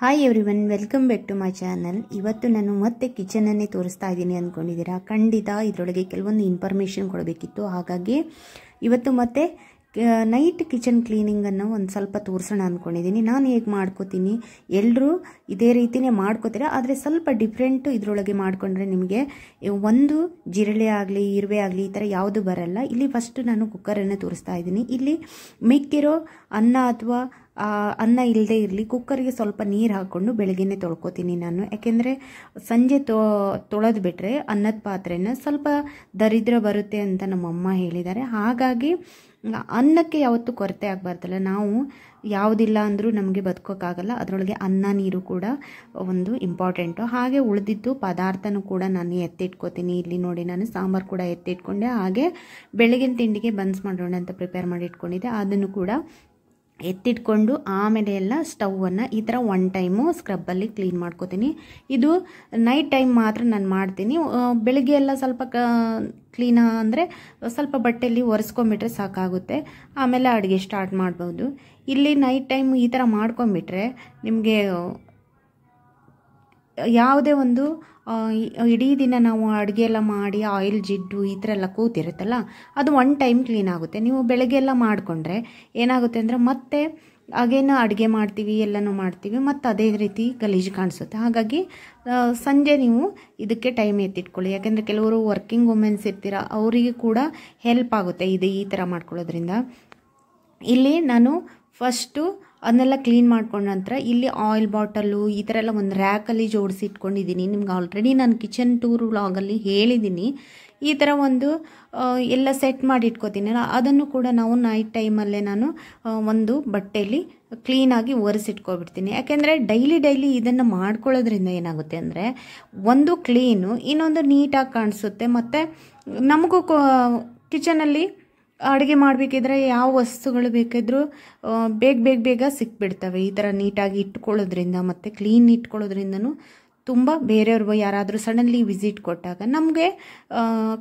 hi everyone welcome back to my channel ಇವತ್ತು ನಾನು ಮತ್ತೆ ಕಿಚನನ್ನೇ ತೋರಿಸ್ತಾ ಇದ್ದೀನಿ ಅಂದ್ಕೊಂಡಿದ್ದೀರಾ ಖಂಡಿತ ಇದರೊಳಗೆ ಕೆಲವೊಂದು ಇನ್ಫಾರ್ಮೇಷನ್ ಕೊಡಬೇಕಿತ್ತು ಹಾಗಾಗಿ ಇವತ್ತು ಮತ್ತೆ ನೈಟ್ ಕಿಚನ್ ಕ್ಲೀನಿಂಗನ್ನು ಒಂದು ಸ್ವಲ್ಪ ತೋರಿಸೋಣ ಅಂದ್ಕೊಂಡಿದ್ದೀನಿ ನಾನು ಹೇಗೆ ಮಾಡ್ಕೋತೀನಿ ಎಲ್ಲರೂ ಇದೇ ರೀತಿಯೇ ಮಾಡ್ಕೊತೀರಾ ಆದರೆ ಸ್ವಲ್ಪ ಡಿಫ್ರೆಂಟು ಇದರೊಳಗೆ ಮಾಡಿಕೊಂಡ್ರೆ ನಿಮಗೆ ಒಂದು ಜಿರಳೆ ಆಗಲಿ ಇರುವೆ ಆಗಲಿ ಈ ಥರ ಯಾವುದು ಬರಲ್ಲ ಇಲ್ಲಿ ಫಸ್ಟ್ ನಾನು ಕುಕ್ಕರನ್ನು ತೋರಿಸ್ತಾ ಇದ್ದೀನಿ ಇಲ್ಲಿ ಮಿಕ್ಕಿರೋ ಅನ್ನ ಅಥವಾ ಅನ್ನ ಇಲ್ಲದೆ ಇರಲಿ ಕುಕ್ಕರ್ಗೆ ಸ್ವಲ್ಪ ನೀರು ಹಾಕ್ಕೊಂಡು ಬೆಳಗ್ಗೆನೇ ತೊಳ್ಕೊತೀನಿ ನಾನು ಯಾಕೆಂದರೆ ಸಂಜೆ ತೊ ತೊಳೆದು ಬಿಟ್ಟರೆ ಅನ್ನದ ಪಾತ್ರೆನ ಸ್ವಲ್ಪ ದರಿದ್ರ ಬರುತ್ತೆ ಅಂತ ನಮ್ಮಮ್ಮ ಹೇಳಿದ್ದಾರೆ ಹಾಗಾಗಿ ಅನ್ನಕ್ಕೆ ಯಾವತ್ತೂ ಕೊರತೆ ಆಗಬಾರ್ದಲ್ಲ ನಾವು ಯಾವುದಿಲ್ಲ ಅಂದರೂ ನಮಗೆ ಬದುಕೋಕ್ಕಾಗಲ್ಲ ಅದರೊಳಗೆ ಅನ್ನ ನೀರು ಕೂಡ ಒಂದು ಇಂಪಾರ್ಟೆಂಟು ಹಾಗೆ ಉಳಿದಿದ್ದು ಪದಾರ್ಥನೂ ಕೂಡ ನಾನು ಎತ್ತಿಟ್ಕೋತೀನಿ ಇಲ್ಲಿ ನೋಡಿ ನಾನು ಸಾಂಬಾರು ಕೂಡ ಎತ್ತಿಟ್ಕೊಂಡೆ ಹಾಗೆ ಬೆಳಗಿನ ತಿಂಡಿಗೆ ಬನ್ಸ್ ಮಾಡೋಣ ಅಂತ ಪ್ರಿಪೇರ್ ಮಾಡಿ ಅದನ್ನು ಕೂಡ ಎತ್ತಿಟ್ಕೊಂಡು ಆಮೇಲೆ ಎಲ್ಲ ಸ್ಟವನ್ನು ಈ ಥರ ಒನ್ ಟೈಮು ಸ್ಕ್ರಬ್ಬಲ್ಲಿ ಕ್ಲೀನ್ ಮಾಡ್ಕೋತೀನಿ ಇದು ನೈಟ್ ಟೈಮ್ ಮಾತ್ರ ನಾನು ಮಾಡ್ತೀನಿ ಬೆಳಿಗ್ಗೆ ಎಲ್ಲ ಸ್ವಲ್ಪ ಕ ಕ್ಲೀನ ಅಂದರೆ ಸ್ವಲ್ಪ ಬಟ್ಟೆಯಲ್ಲಿ ಒರೆಸ್ಕೊಂಬಿಟ್ರೆ ಸಾಕಾಗುತ್ತೆ ಆಮೇಲೆ ಅಡುಗೆ ಸ್ಟಾರ್ಟ್ ಮಾಡ್ಬೋದು ಇಲ್ಲಿ ನೈಟ್ ಟೈಮ್ ಈ ಥರ ಮಾಡ್ಕೊಂಬಿಟ್ರೆ ನಿಮಗೆ ಯಾವುದೇ ಒಂದು ಇಡೀ ದಿನ ನಾವು ಅಡುಗೆ ಎಲ್ಲ ಮಾಡಿ ಆಯಿಲ್ ಜಿಡ್ಡು ಈ ಥರ ಎಲ್ಲ ಕೂತಿರುತ್ತಲ್ಲ ಅದು ಒನ್ ಟೈಮ್ ಕ್ಲೀನ್ ಆಗುತ್ತೆ ನೀವು ಬೆಳಗ್ಗೆ ಎಲ್ಲ ಮಾಡಿಕೊಂಡ್ರೆ ಏನಾಗುತ್ತೆ ಅಂದರೆ ಮತ್ತೆ ಹಾಗೇನು ಅಡುಗೆ ಮಾಡ್ತೀವಿ ಎಲ್ಲನೂ ಮಾಡ್ತೀವಿ ಮತ್ತು ಅದೇ ರೀತಿ ಗಲೀಜು ಕಾಣಿಸುತ್ತೆ ಹಾಗಾಗಿ ಸಂಜೆ ನೀವು ಇದಕ್ಕೆ ಟೈಮ್ ಎತ್ತಿಟ್ಕೊಳ್ಳಿ ಯಾಕೆಂದರೆ ಕೆಲವರು ವರ್ಕಿಂಗ್ ವುಮೆನ್ಸ್ ಇರ್ತೀರ ಅವರಿಗೆ ಕೂಡ ಹೆಲ್ಪ್ ಆಗುತ್ತೆ ಇದು ಈ ಥರ ಮಾಡ್ಕೊಳ್ಳೋದ್ರಿಂದ ಇಲ್ಲಿ ನಾನು ಫಸ್ಟು ಅದನ್ನೆಲ್ಲ ಕ್ಲೀನ್ ಮಾಡ್ಕೊಂಡ ನಂತರ ಇಲ್ಲಿ ಆಯಿಲ್ ಬಾಟಲು ಈ ಥರ ಎಲ್ಲ ಒಂದು ರ್ಯಾಕಲ್ಲಿ ಜೋಡಿಸಿ ಇಟ್ಕೊಂಡಿದ್ದೀನಿ ನಿಮ್ಗೆ ಆಲ್ರೆಡಿ ನಾನು ಕಿಚನ್ ಟೂರ್ ವ್ಲಾಗಲ್ಲಿ ಹೇಳಿದ್ದೀನಿ ಈ ಥರ ಒಂದು ಎಲ್ಲ ಸೆಟ್ ಮಾಡಿ ಇಟ್ಕೋತೀನಲ್ಲ ಅದನ್ನು ಕೂಡ ನಾವು ನೈಟ್ ಟೈಮಲ್ಲೇ ನಾನು ಒಂದು ಬಟ್ಟೆಯಲ್ಲಿ ಕ್ಲೀನಾಗಿ ಒರೆಸಿಟ್ಕೊಬಿಡ್ತೀನಿ ಯಾಕೆಂದರೆ ಡೈಲಿ ಡೈಲಿ ಇದನ್ನು ಮಾಡ್ಕೊಳ್ಳೋದ್ರಿಂದ ಏನಾಗುತ್ತೆ ಅಂದರೆ ಒಂದು ಕ್ಲೀನು ಇನ್ನೊಂದು ನೀಟಾಗಿ ಕಾಣಿಸುತ್ತೆ ಮತ್ತು ನಮಗೂ ಕಿಚನಲ್ಲಿ ಅಡುಗೆ ಮಾಡಬೇಕಿದ್ರೆ ಯಾವ ವಸ್ತುಗಳು ಬೇಕಿದ್ರೂ ಬೇಗ ಬೇಗ ಬೇಗ ಸಿಕ್ಬಿಡ್ತವೆ ಈ ಥರ ನೀಟಾಗಿ ಇಟ್ಕೊಳ್ಳೋದ್ರಿಂದ ಮತ್ತು ಕ್ಲೀನ್ ಇಟ್ಕೊಳ್ಳೋದ್ರಿಂದನೂ ತುಂಬ ಬೇರೆಯವ್ರಿಗೆ ಯಾರಾದರೂ ಸಡನ್ಲಿ ವಿಸಿಟ್ ಕೊಟ್ಟಾಗ ನಮಗೆ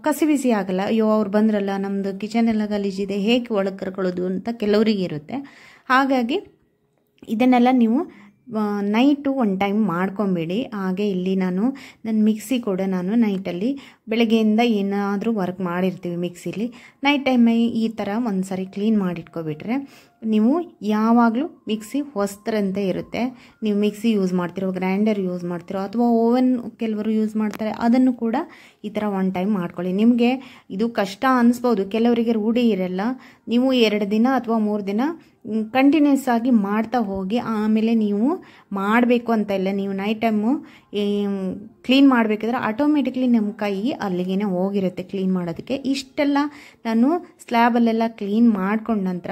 ಕಸಿವಿಸಿ ಆಗಲ್ಲ ಅಯ್ಯೋ ಅವ್ರು ಬಂದ್ರಲ್ಲ ನಮ್ಮದು ಕಿಚನ್ ಎಲ್ಲ ಗಲೀಜಿದೆ ಹೇಗೆ ಒಳಗೆ ಕರ್ಕೊಳ್ಳೋದು ಅಂತ ಕೆಲವರಿಗೆ ಇರುತ್ತೆ ಹಾಗಾಗಿ ಇದನ್ನೆಲ್ಲ ನೀವು ನೈಟು ಒನ್ ಟೈಮ್ ಮಾಡ್ಕೊಂಬೇಡಿ ಹಾಗೆ ಇಲ್ಲಿ ನಾನು ನನ್ನ ಮಿಕ್ಸಿ ಕೂಡ ನಾನು ನೈಟಲ್ಲಿ ಬೆಳಗ್ಗೆಯಿಂದ ಏನಾದರೂ ವರ್ಕ್ ಮಾಡಿರ್ತೀವಿ ಮಿಕ್ಸಿಲಿ ನೈಟ್ ಟೈಮ್ ಈ ಥರ ಒಂದು ಸಾರಿ ಕ್ಲೀನ್ ಮಾಡಿಟ್ಕೊಬಿಟ್ರೆ ನೀವು ಯಾವಾಗಲೂ ಮಿಕ್ಸಿ ಹೊಸ್ತರಂತೆ ಇರುತ್ತೆ ನೀವು ಮಿಕ್ಸಿ ಯೂಸ್ ಮಾಡ್ತಿರೋ ಗ್ರೈಂಡರ್ ಯೂಸ್ ಮಾಡ್ತಿರೋ ಅಥವಾ ಓವನ್ ಕೆಲವರು ಯೂಸ್ ಮಾಡ್ತಾರೆ ಅದನ್ನು ಕೂಡ ಈ ಥರ ಒನ್ ಟೈಮ್ ಮಾಡ್ಕೊಳ್ಳಿ ನಿಮಗೆ ಇದು ಕಷ್ಟ ಅನ್ನಿಸ್ಬೋದು ಕೆಲವರಿಗೆ ರೂಢಿ ಇರಲ್ಲ ನೀವು ಎರಡು ದಿನ ಅಥವಾ ಮೂರು ದಿನ ಕಂಟಿನ್ಯೂಸ್ ಆಗಿ ಮಾಡ್ತಾ ಹೋಗಿ ಆಮೇಲೆ ನೀವು ಮಾಡಬೇಕು ಅಂತ ಇಲ್ಲ ನೀವು ನೈಟ್ ಟೈಮು ಕ್ಲೀನ್ ಮಾಡಬೇಕಿದ್ರೆ ಆಟೋಮೆಟಿಕ್ಲಿ ನಮ್ಮ ಕೈ ಅಲ್ಲಿಗೆ ಹೋಗಿರುತ್ತೆ ಕ್ಲೀನ್ ಮಾಡೋದಕ್ಕೆ ಇಷ್ಟೆಲ್ಲ ನಾನು ಸ್ಲ್ಯಾಬಲ್ಲೆಲ್ಲ ಕ್ಲೀನ್ ಮಾಡ್ಕೊಂಡ ನಂತರ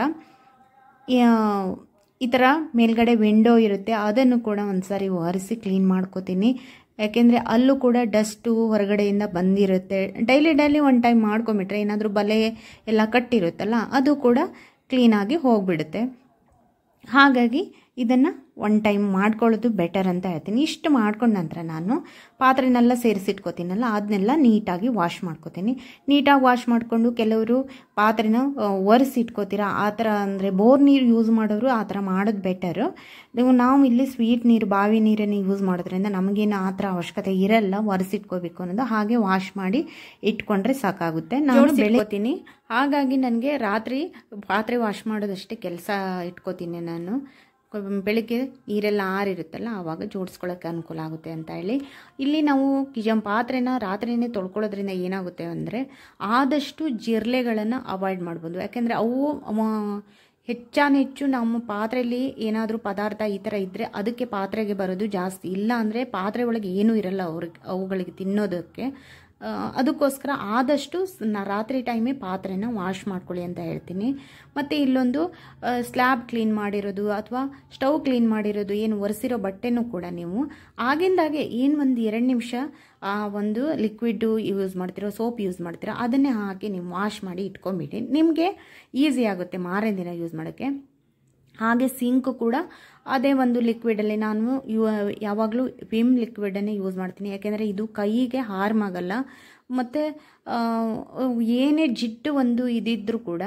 ಈ ಥರ ಮೇಲ್ಗಡೆ ವಿಂಡೋ ಇರುತ್ತೆ ಅದನ್ನು ಕೂಡ ಒಂದು ಸಾರಿ ಒರೆಸಿ ಕ್ಲೀನ್ ಮಾಡ್ಕೋತೀನಿ ಯಾಕೆಂದರೆ ಅಲ್ಲೂ ಕೂಡ ಡಸ್ಟು ಹೊರಗಡೆಯಿಂದ ಬಂದಿರುತ್ತೆ ಡೈಲಿ ಡೈಲಿ ಒನ್ ಟೈಮ್ ಮಾಡ್ಕೊಂಬಿಟ್ರೆ ಏನಾದರೂ ಬಲೆ ಎಲ್ಲ ಕಟ್ಟಿರುತ್ತಲ್ಲ ಅದು ಕೂಡ ಕ್ಲೀನಾಗಿ ಹೋಗಿಬಿಡುತ್ತೆ ಹಾಗಾಗಿ ಇದನ್ನು ಒನ್ ಟೈಮ್ ಮಾಡ್ಕೊಳ್ಳೋದು ಬೆಟರ್ ಅಂತ ಹೇಳ್ತೀನಿ ಇಷ್ಟು ಮಾಡ್ಕೊಂಡ ನಂತರ ನಾನು ಪಾತ್ರೆನೆಲ್ಲ ಸೇರಿಸಿಟ್ಕೋತೀನಲ್ಲ ಅದನ್ನೆಲ್ಲ ನೀಟಾಗಿ ವಾಶ್ ಮಾಡ್ಕೋತೀನಿ ನೀಟಾಗಿ ವಾಶ್ ಮಾಡಿಕೊಂಡು ಕೆಲವರು ಪಾತ್ರೆನ ಒರೆಸಿಟ್ಕೋತೀರ ಆ ಥರ ಅಂದರೆ ಬೋರ್ ನೀರು ಯೂಸ್ ಮಾಡೋರು ಆ ಥರ ಮಾಡೋದು ಬೆಟರು ನಾವು ಇಲ್ಲಿ ಸ್ವೀಟ್ ನೀರು ಬಾವಿ ನೀರನ್ನು ಯೂಸ್ ಮಾಡೋದ್ರಿಂದ ನಮಗೇನು ಆ ಥರ ಅವಶ್ಯಕತೆ ಇರಲ್ಲ ಒರೆಸಿಟ್ಕೋಬೇಕು ಅನ್ನೋದು ಹಾಗೆ ವಾಶ್ ಮಾಡಿ ಇಟ್ಕೊಂಡ್ರೆ ಸಾಕಾಗುತ್ತೆ ನಾನು ಬೆಳಿತೀನಿ ಹಾಗಾಗಿ ನನಗೆ ರಾತ್ರಿ ಪಾತ್ರೆ ವಾಶ್ ಮಾಡೋದಷ್ಟೇ ಕೆಲಸ ಇಟ್ಕೋತೀನಿ ನಾನು ಬೆಳಗ್ಗೆ ನೀರೆಲ್ಲ ಆರಿರುತ್ತಲ್ಲ ಆವಾಗ ಜೋಡಿಸ್ಕೊಳ್ಳೋಕ್ಕೆ ಅನುಕೂಲ ಆಗುತ್ತೆ ಅಂತ ಹೇಳಿ ಇಲ್ಲಿ ನಾವು ಕಿಜಂ ಪಾತ್ರೆನ ರಾತ್ರಿನೇ ತೊಳ್ಕೊಳ್ಳೋದ್ರಿಂದ ಏನಾಗುತ್ತೆ ಅಂದರೆ ಆದಷ್ಟು ಜಿರಲೆಗಳನ್ನು ಅವಾಯ್ಡ್ ಮಾಡ್ಬೋದು ಯಾಕೆಂದರೆ ಅವು ಹೆಚ್ಚು ನಮ್ಮ ಪಾತ್ರೆಯಲ್ಲಿ ಏನಾದರೂ ಪದಾರ್ಥ ಈ ಥರ ಇದ್ದರೆ ಅದಕ್ಕೆ ಪಾತ್ರೆಗೆ ಬರೋದು ಜಾಸ್ತಿ ಇಲ್ಲ ಅಂದರೆ ಪಾತ್ರೆ ಒಳಗೆ ಏನೂ ಇರಲ್ಲ ಅವ್ರಿಗೆ ಅವುಗಳಿಗೆ ತಿನ್ನೋದಕ್ಕೆ ಅದಕ್ಕೋಸ್ಕರ ಆದಷ್ಟು ರಾತ್ರಿ ಟೈಮೇ ಪಾತ್ರೆನ ವಾಶ್ ಮಾಡ್ಕೊಳ್ಳಿ ಅಂತ ಹೇಳ್ತೀನಿ ಮತ್ತು ಇಲ್ಲೊಂದು ಸ್ಲ್ಯಾಬ್ ಕ್ಲೀನ್ ಮಾಡಿರೋದು ಅಥವಾ ಸ್ಟವ್ ಕ್ಲೀನ್ ಮಾಡಿರೋದು ಏನು ಒರೆಸಿರೋ ಬಟ್ಟೆನೂ ಕೂಡ ನೀವು ಆಗಿಂದಾಗೆ ಏನು ಒಂದು ಎರಡು ನಿಮಿಷ ಒಂದು ಲಿಕ್ವಿಡ್ ಯೂಸ್ ಮಾಡ್ತಿರೋ ಸೋಪ್ ಯೂಸ್ ಮಾಡ್ತಿರೋ ಅದನ್ನೇ ಹಾಕಿ ನೀವು ವಾಶ್ ಮಾಡಿ ಇಟ್ಕೊಂಬಿಡಿ ನಿಮಗೆ ಈಸಿ ಆಗುತ್ತೆ ಮಾರನೇ ದಿನ ಯೂಸ್ ಮಾಡೋಕ್ಕೆ ಹಾಗೆ ಸಿಂಕ್ ಕೂಡ ಅದೇ ಒಂದು ಲಿಕ್ವಿಡಲ್ಲಿ ನಾನು ಯು ಯಾವಾಗಲೂ ವಿಮ್ ಲಿಕ್ವಿಡನ್ನೇ ಯೂಸ್ ಮಾಡ್ತೀನಿ ಯಾಕೆಂದರೆ ಇದು ಕೈಗೆ ಹಾರ್ಮ್ ಆಗಲ್ಲ ಮತ್ತು ಏನೇ ಜಿಟ್ಟು ಒಂದು ಇದಿದ್ದರೂ ಕೂಡ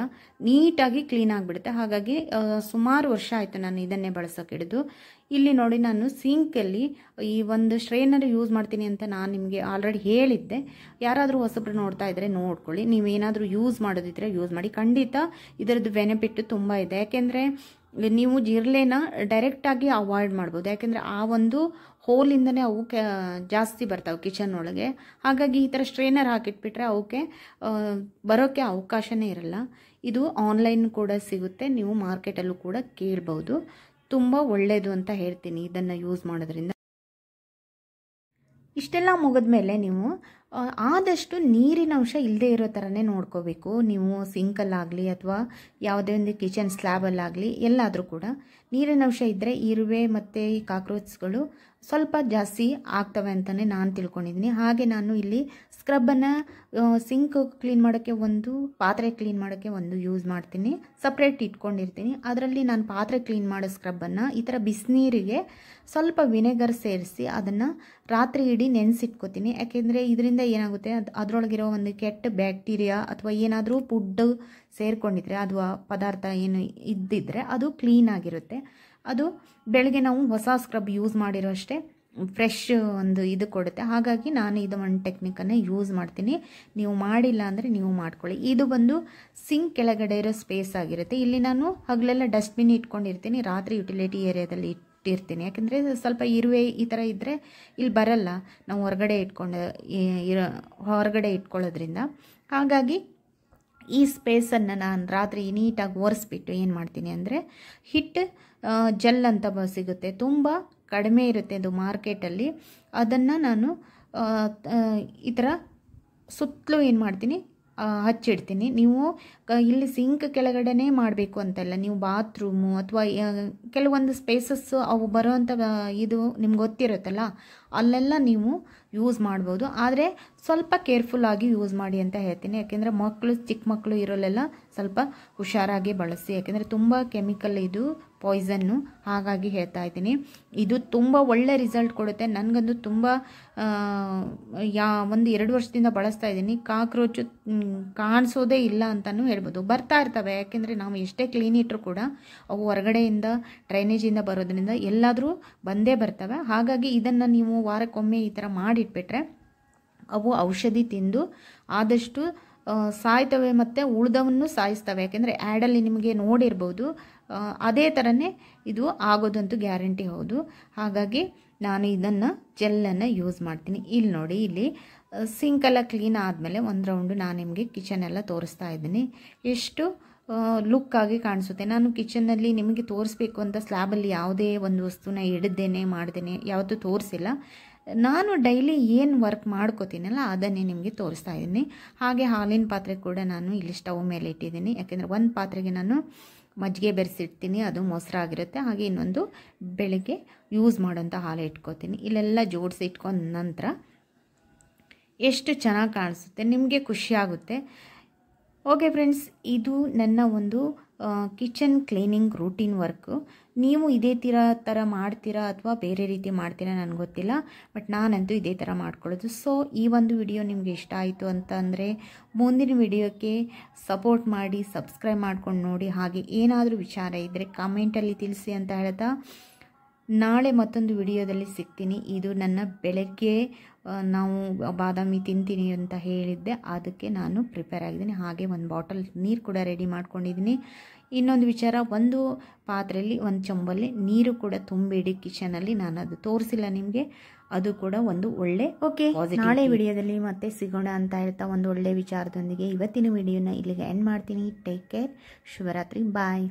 ನೀಟಾಗಿ ಕ್ಲೀನ್ ಆಗಿಬಿಡುತ್ತೆ ಹಾಗಾಗಿ ಸುಮಾರು ವರ್ಷ ಆಯಿತು ನಾನು ಇದನ್ನೇ ಬಳಸೋಕೆ ಹಿಡಿದು ಇಲ್ಲಿ ನೋಡಿ ನಾನು ಸಿಂಕಲ್ಲಿ ಈ ಒಂದು ಸ್ಟ್ರೈನರ್ ಯೂಸ್ ಮಾಡ್ತೀನಿ ಅಂತ ನಾನು ನಿಮಗೆ ಆಲ್ರೆಡಿ ಹೇಳಿದ್ದೆ ಯಾರಾದರೂ ಹೊಸಬ್ರು ನೋಡ್ತಾ ಇದ್ದರೆ ನೋಡ್ಕೊಳ್ಳಿ ನೀವೇನಾದರೂ ಯೂಸ್ ಮಾಡೋದಿದ್ರೆ ಯೂಸ್ ಮಾಡಿ ಖಂಡಿತ ಇದರದ್ದು ಬೆನಿಫಿಟ್ ತುಂಬ ಇದೆ ಯಾಕೆಂದರೆ ನೀವು ಡೈರೆಕ್ಟ್ ಡೈರೆಕ್ಟಾಗಿ ಅವಾಯ್ಡ್ ಮಾಡ್ಬೋದು ಯಾಕೆಂದರೆ ಆ ಒಂದು ಹೋಲಿಂದನೇ ಅವು ಜಾಸ್ತಿ ಬರ್ತಾವೆ ಕಿಚನ್ ಒಳಗೆ ಹಾಗಾಗಿ ಈ ಥರ ಸ್ಟ್ರೈನರ್ ಹಾಕಿಟ್ಬಿಟ್ರೆ ಅವಕ್ಕೆ ಬರೋಕ್ಕೆ ಅವಕಾಶನೇ ಇರಲ್ಲ ಇದು ಆನ್ಲೈನ್ ಕೂಡ ಸಿಗುತ್ತೆ ನೀವು ಮಾರ್ಕೆಟಲ್ಲೂ ಕೂಡ ಕೇಳ್ಬೋದು ತುಂಬ ಒಳ್ಳೆಯದು ಅಂತ ಹೇಳ್ತೀನಿ ಇದನ್ನು ಯೂಸ್ ಮಾಡೋದ್ರಿಂದ ಇಷ್ಟೆಲ್ಲ ಮುಗಿದ ಮೇಲೆ ನೀವು ಆದಷ್ಟು ನೀರಿನ ಅಂಶ ಇಲ್ಲದೇ ಇರೋ ಥರನೇ ನೋಡ್ಕೋಬೇಕು ನೀವು ಸಿಂಕಲ್ಲಾಗಲಿ ಅಥವಾ ಯಾವುದೇ ಒಂದು ಕಿಚನ್ ಸ್ಲ್ಯಾಬಲ್ಲಾಗಲಿ ಎಲ್ಲಾದರೂ ಕೂಡ ಅಂಶ ಇದ್ದರೆ ಇರುವೆ ಮತ್ತು ಈ ಕಾಕ್ರೋಚ್ಗಳು ಸ್ವಲ್ಪ ಜಾಸ್ತಿ ಆಗ್ತವೆ ಅಂತಲೇ ನಾನು ತಿಳ್ಕೊಂಡಿದ್ದೀನಿ ಹಾಗೆ ನಾನು ಇಲ್ಲಿ ಸ್ಕ್ರಬ್ಬನ್ನು ಸಿಂಕ್ ಕ್ಲೀನ್ ಮಾಡೋಕ್ಕೆ ಒಂದು ಪಾತ್ರೆ ಕ್ಲೀನ್ ಮಾಡೋಕ್ಕೆ ಒಂದು ಯೂಸ್ ಮಾಡ್ತೀನಿ ಸಪ್ರೇಟ್ ಇಟ್ಕೊಂಡಿರ್ತೀನಿ ಅದರಲ್ಲಿ ನಾನು ಪಾತ್ರೆ ಕ್ಲೀನ್ ಮಾಡೋ ಸ್ಕ್ರಬ್ಬನ್ನು ಈ ಥರ ಬಿಸಿನೀರಿಗೆ ಸ್ವಲ್ಪ ವಿನೆಗರ್ ಸೇರಿಸಿ ಅದನ್ನು ರಾತ್ರಿ ಇಡೀ ನೆನೆಸಿಟ್ಕೋತೀನಿ ಯಾಕೆಂದರೆ ಇದರಿಂದ ಏನಾಗುತ್ತೆ ಅದು ಅದರೊಳಗಿರೋ ಒಂದು ಕೆಟ್ಟ ಬ್ಯಾಕ್ಟೀರಿಯಾ ಅಥವಾ ಏನಾದರೂ ಫುಡ್ಡು ಸೇರಿಕೊಂಡಿದ್ರೆ ಅದು ಆ ಪದಾರ್ಥ ಏನು ಇದ್ದಿದ್ರೆ ಅದು ಕ್ಲೀನ್ ಆಗಿರುತ್ತೆ ಅದು ಬೆಳಗ್ಗೆ ನಾವು ಹೊಸ ಸ್ಕ್ರಬ್ ಯೂಸ್ ಮಾಡಿರೋ ಅಷ್ಟೇ ಫ್ರೆಶ್ ಒಂದು ಇದು ಕೊಡುತ್ತೆ ಹಾಗಾಗಿ ನಾನು ಇದು ಒಂದು ಟೆಕ್ನಿಕನ್ನು ಯೂಸ್ ಮಾಡ್ತೀನಿ ನೀವು ಮಾಡಿಲ್ಲ ಅಂದರೆ ನೀವು ಮಾಡ್ಕೊಳ್ಳಿ ಇದು ಬಂದು ಸಿಂಕ್ ಕೆಳಗಡೆ ಇರೋ ಸ್ಪೇಸ್ ಆಗಿರುತ್ತೆ ಇಲ್ಲಿ ನಾನು ಹಗಲೆಲ್ಲ ಡಸ್ಟ್ಬಿನ್ ಇಟ್ಕೊಂಡಿರ್ತೀನಿ ರಾತ್ರಿ ಯುಟಿಲಿಟಿ ಏರಿಯಾದಲ್ಲಿ ಇಟ್ಟಿರ್ತೀನಿ ಯಾಕೆಂದರೆ ಸ್ವಲ್ಪ ಇರುವೆ ಈ ಥರ ಇದ್ದರೆ ಇಲ್ಲಿ ಬರಲ್ಲ ನಾವು ಹೊರಗಡೆ ಇಟ್ಕೊಂಡು ಹೊರಗಡೆ ಇಟ್ಕೊಳ್ಳೋದ್ರಿಂದ ಹಾಗಾಗಿ ಈ ಸ್ಪೇಸನ್ನು ನಾನು ರಾತ್ರಿ ನೀಟಾಗಿ ಒರೆಸ್ಬಿಟ್ಟು ಏನು ಮಾಡ್ತೀನಿ ಅಂದರೆ ಹಿಟ್ಟು ಜೆಲ್ ಅಂತ ಸಿಗುತ್ತೆ ತುಂಬ ಕಡಿಮೆ ಇರುತ್ತೆ ಅದು ಮಾರ್ಕೆಟಲ್ಲಿ ಅದನ್ನು ನಾನು ಈ ಥರ ಸುತ್ತಲೂ ಏನು ಮಾಡ್ತೀನಿ ಹಚ್ಚಿಡ್ತೀನಿ ನೀವು ಇಲ್ಲಿ ಸಿಂಕ್ ಕೆಳಗಡೆನೇ ಮಾಡಬೇಕು ಅಂತಲ್ಲ ನೀವು ಬಾತ್ರೂಮು ಅಥವಾ ಕೆಲವೊಂದು ಸ್ಪೇಸಸ್ಸು ಅವು ಬರೋವಂಥ ಇದು ನಿಮ್ಗೆ ಗೊತ್ತಿರುತ್ತಲ್ಲ ಅಲ್ಲೆಲ್ಲ ನೀವು ಯೂಸ್ ಮಾಡ್ಬೋದು ಆದರೆ ಸ್ವಲ್ಪ ಕೇರ್ಫುಲ್ಲಾಗಿ ಯೂಸ್ ಮಾಡಿ ಅಂತ ಹೇಳ್ತೀನಿ ಯಾಕೆಂದರೆ ಮಕ್ಕಳು ಚಿಕ್ಕ ಮಕ್ಕಳು ಇರೋಲ್ಲೆಲ್ಲ ಸ್ವಲ್ಪ ಹುಷಾರಾಗಿ ಬಳಸಿ ಯಾಕೆಂದರೆ ತುಂಬ ಕೆಮಿಕಲ್ ಇದು ಪಾಯ್ಸನ್ನು ಹಾಗಾಗಿ ಹೇಳ್ತಾ ಇದ್ದೀನಿ ಇದು ತುಂಬ ಒಳ್ಳೆ ರಿಸಲ್ಟ್ ಕೊಡುತ್ತೆ ನನಗಂದು ತುಂಬ ಯಾ ಒಂದು ಎರಡು ವರ್ಷದಿಂದ ಬಳಸ್ತಾ ಇದ್ದೀನಿ ಕಾಕ್ರೋಚು ಕಾಣಿಸೋದೇ ಇಲ್ಲ ಅಂತಲೂ ಹೇಳ್ಬೋದು ಬರ್ತಾ ಇರ್ತವೆ ಯಾಕೆಂದರೆ ನಾವು ಎಷ್ಟೇ ಕ್ಲೀನ್ ಇಟ್ಟರು ಕೂಡ ಅವು ಹೊರಗಡೆಯಿಂದ ಡ್ರೈನೇಜಿಂದ ಬರೋದ್ರಿಂದ ಎಲ್ಲಾದರೂ ಬಂದೇ ಬರ್ತವೆ ಹಾಗಾಗಿ ಇದನ್ನು ನೀವು ವಾರಕ್ಕೊಮ್ಮೆ ಈ ಥರ ಮಾಡಿಟ್ಬಿಟ್ರೆ ಅವು ಔಷಧಿ ತಿಂದು ಆದಷ್ಟು ಸಾಯ್ತವೆ ಮತ್ತು ಉಳ್ದವನ್ನು ಸಾಯಿಸ್ತವೆ ಯಾಕೆಂದರೆ ಆ್ಯಡಲ್ಲಿ ನಿಮಗೆ ನೋಡಿರ್ಬೋದು ಅದೇ ಥರನೇ ಇದು ಆಗೋದಂತೂ ಗ್ಯಾರಂಟಿ ಹೌದು ಹಾಗಾಗಿ ನಾನು ಇದನ್ನು ಜೆಲ್ಲನ್ನು ಯೂಸ್ ಮಾಡ್ತೀನಿ ಇಲ್ಲಿ ನೋಡಿ ಇಲ್ಲಿ ಸಿಂಕೆಲ್ಲ ಕ್ಲೀನ್ ಆದಮೇಲೆ ಒಂದು ರೌಂಡು ನಾನು ನಿಮಗೆ ಕಿಚನೆಲ್ಲ ತೋರಿಸ್ತಾ ಇದ್ದೀನಿ ಎಷ್ಟು ಲುಕ್ಕಾಗಿ ಕಾಣಿಸುತ್ತೆ ನಾನು ಕಿಚನ್ನಲ್ಲಿ ನಿಮಗೆ ತೋರಿಸ್ಬೇಕು ಅಂತ ಸ್ಲ್ಯಾಬಲ್ಲಿ ಯಾವುದೇ ಒಂದು ವಸ್ತುನ ಇಡ್ದೇನೆ ಮಾಡ್ದೇನೆ ಯಾವತ್ತೂ ತೋರಿಸಿಲ್ಲ ನಾನು ಡೈಲಿ ಏನು ವರ್ಕ್ ಮಾಡ್ಕೋತೀನಲ್ಲ ಅದನ್ನೇ ನಿಮಗೆ ತೋರಿಸ್ತಾ ಇದ್ದೀನಿ ಹಾಗೆ ಹಾಲಿನ ಪಾತ್ರೆ ಕೂಡ ನಾನು ಇಲ್ಲಿ ಸ್ಟವ್ ಮೇಲೆ ಇಟ್ಟಿದ್ದೀನಿ ಯಾಕೆಂದರೆ ಒಂದು ಪಾತ್ರೆಗೆ ನಾನು ಮಜ್ಜಿಗೆ ಬೆರೆಸಿಡ್ತೀನಿ ಅದು ಮೊಸರಾಗಿರುತ್ತೆ ಹಾಗೆ ಇನ್ನೊಂದು ಬೆಳಗ್ಗೆ ಯೂಸ್ ಮಾಡೋಂಥ ಹಾಲು ಇಟ್ಕೋತೀನಿ ಇಲ್ಲೆಲ್ಲ ಜೋಡಿಸಿ ಇಟ್ಕೊಂಡ ನಂತರ ಎಷ್ಟು ಚೆನ್ನಾಗಿ ಕಾಣಿಸುತ್ತೆ ನಿಮಗೆ ಖುಷಿಯಾಗುತ್ತೆ ಓಕೆ ಫ್ರೆಂಡ್ಸ್ ಇದು ನನ್ನ ಒಂದು ಕಿಚನ್ ಕ್ಲೀನಿಂಗ್ ರೂಟೀನ್ ವರ್ಕು ನೀವು ಇದೇ ಥರ ಥರ ಮಾಡ್ತೀರಾ ಅಥವಾ ಬೇರೆ ರೀತಿ ಮಾಡ್ತೀರಾ ನನಗೆ ಗೊತ್ತಿಲ್ಲ ಬಟ್ ನಾನಂತೂ ಇದೇ ಥರ ಮಾಡ್ಕೊಳ್ಳೋದು ಸೊ ಈ ಒಂದು ವಿಡಿಯೋ ನಿಮಗೆ ಇಷ್ಟ ಆಯಿತು ಅಂತ ಅಂದರೆ ಮುಂದಿನ ವಿಡಿಯೋಕ್ಕೆ ಸಪೋರ್ಟ್ ಮಾಡಿ ಸಬ್ಸ್ಕ್ರೈಬ್ ಮಾಡ್ಕೊಂಡು ನೋಡಿ ಹಾಗೆ ಏನಾದರೂ ವಿಚಾರ ಇದ್ದರೆ ಕಮೆಂಟಲ್ಲಿ ತಿಳಿಸಿ ಅಂತ ಹೇಳ್ತಾ ನಾಳೆ ಮತ್ತೊಂದು ವಿಡಿಯೋದಲ್ಲಿ ಸಿಗ್ತೀನಿ ಇದು ನನ್ನ ಬೆಳಗ್ಗೆ ನಾವು ಬಾದಾಮಿ ತಿಂತೀನಿ ಅಂತ ಹೇಳಿದ್ದೆ ಅದಕ್ಕೆ ನಾನು ಪ್ರಿಪೇರ್ ಆಗಿದ್ದೀನಿ ಹಾಗೆ ಒಂದು ಬಾಟಲ್ ನೀರು ಕೂಡ ರೆಡಿ ಮಾಡ್ಕೊಂಡಿದ್ದೀನಿ ಇನ್ನೊಂದು ವಿಚಾರ ಒಂದು ಪಾತ್ರೆಯಲ್ಲಿ ಒಂದು ಚೊಂಬಲ್ಲಿ ನೀರು ಕೂಡ ತುಂಬಿಡಿ ಕಿಚನಲ್ಲಿ ನಾನು ಅದು ತೋರಿಸಿಲ್ಲ ನಿಮಗೆ ಅದು ಕೂಡ ಒಂದು ಒಳ್ಳೆ ಓಕೆ ನಾಳೆ ವಿಡಿಯೋದಲ್ಲಿ ಮತ್ತೆ ಸಿಗೋಣ ಅಂತ ಹೇಳ್ತಾ ಒಂದು ಒಳ್ಳೆ ವಿಚಾರದೊಂದಿಗೆ ಇವತ್ತಿನ ವಿಡಿಯೋನ ಇಲ್ಲಿಗೆ ಎಂಡ್ ಮಾಡ್ತೀನಿ ಟೇಕ್ ಕೇರ್ ಶಿವರಾತ್ರಿ ಬಾಯ್